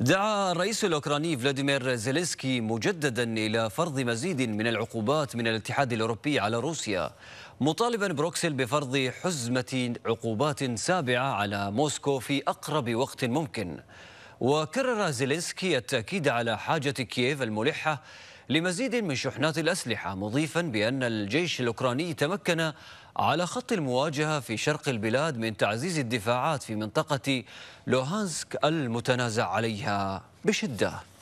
دعا الرئيس الأوكراني فلاديمير زيلينسكي مجددا إلى فرض مزيد من العقوبات من الاتحاد الأوروبي على روسيا مطالبا بروكسل بفرض حزمة عقوبات سابعة على موسكو في أقرب وقت ممكن وكرر زيلينسكي التأكيد على حاجة كييف الملحة لمزيد من شحنات الأسلحة مضيفا بأن الجيش الأوكراني تمكن على خط المواجهة في شرق البلاد من تعزيز الدفاعات في منطقة لوهانسك المتنازع عليها بشدة